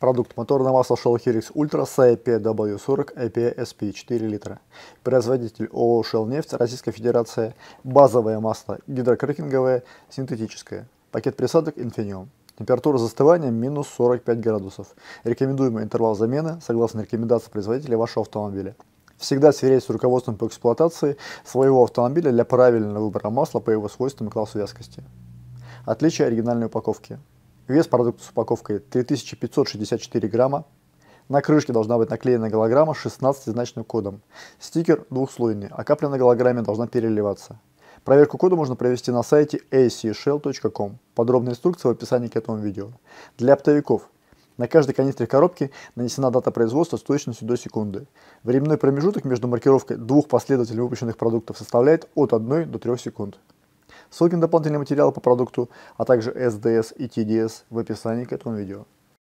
Продукт моторное масло Shell Helix Ultra CAP-W40 APSP 4 литра. Производитель ООО Shell Нефть Российская Федерация. Базовое масло гидрокрекинговое, синтетическое. Пакет присадок Infinium. Температура застывания минус 45 градусов. Рекомендуемый интервал замены согласно рекомендации производителя вашего автомобиля. Всегда сверяйтесь с руководством по эксплуатации своего автомобиля для правильного выбора масла по его свойствам и классу вязкости. Отличие оригинальной упаковки. Вес продукта с упаковкой 3564 грамма. На крышке должна быть наклеена голограмма с 16-значным кодом. Стикер двухслойный, а капля на голограмме должна переливаться. Проверку кода можно провести на сайте acshell.com. Подробная инструкция в описании к этому видео. Для оптовиков. На каждой канистре коробки нанесена дата производства с точностью до секунды. Временной промежуток между маркировкой двух последовательно выпущенных продуктов составляет от 1 до 3 секунд. Ссылки на дополнительные материалы по продукту, а также SDS и TDS в описании к этому видео.